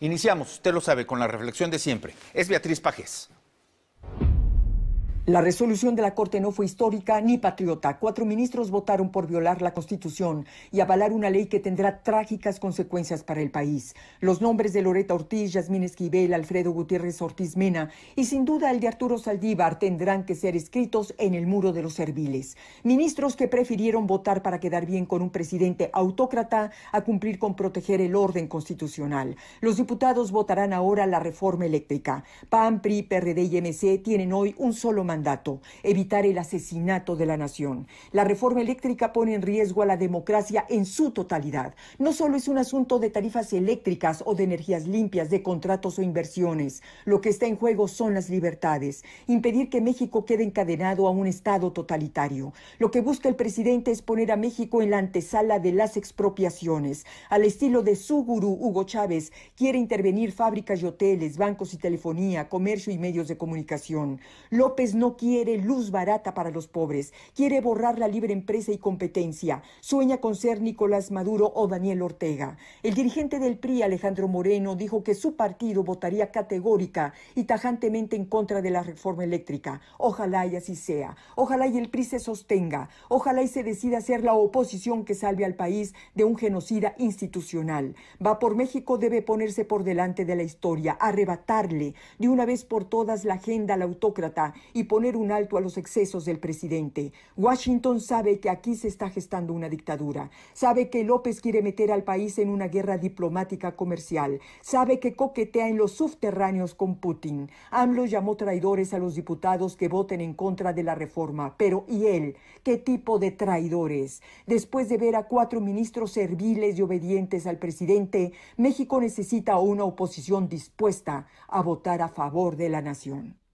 Iniciamos, usted lo sabe, con la reflexión de siempre. Es Beatriz Pajes. La resolución de la Corte no fue histórica ni patriota. Cuatro ministros votaron por violar la Constitución y avalar una ley que tendrá trágicas consecuencias para el país. Los nombres de Loreta Ortiz, Yasmín Esquivel, Alfredo Gutiérrez Ortiz Mena y sin duda el de Arturo Saldívar tendrán que ser escritos en el muro de los serviles. Ministros que prefirieron votar para quedar bien con un presidente autócrata a cumplir con proteger el orden constitucional. Los diputados votarán ahora la reforma eléctrica. PAN, PRI, PRD y MC tienen hoy un solo mandato mandato, evitar el asesinato de la nación. La reforma eléctrica pone en riesgo a la democracia en su totalidad. No solo es un asunto de tarifas eléctricas o de energías limpias, de contratos o inversiones. Lo que está en juego son las libertades. Impedir que México quede encadenado a un Estado totalitario. Lo que busca el presidente es poner a México en la antesala de las expropiaciones. Al estilo de su gurú Hugo Chávez, quiere intervenir fábricas y hoteles, bancos y telefonía, comercio y medios de comunicación. López no quiere luz barata para los pobres, quiere borrar la libre empresa y competencia, sueña con ser Nicolás Maduro o Daniel Ortega. El dirigente del PRI, Alejandro Moreno, dijo que su partido votaría categórica y tajantemente en contra de la reforma eléctrica. Ojalá y así sea. Ojalá y el PRI se sostenga. Ojalá y se decida ser la oposición que salve al país de un genocida institucional. Va por México debe ponerse por delante de la historia, arrebatarle de una vez por todas la agenda al autócrata y por poner un alto a los excesos del presidente. Washington sabe que aquí se está gestando una dictadura. Sabe que López quiere meter al país en una guerra diplomática comercial. Sabe que coquetea en los subterráneos con Putin. AMLO llamó traidores a los diputados que voten en contra de la reforma. Pero ¿y él? ¿Qué tipo de traidores? Después de ver a cuatro ministros serviles y obedientes al presidente, México necesita una oposición dispuesta a votar a favor de la nación.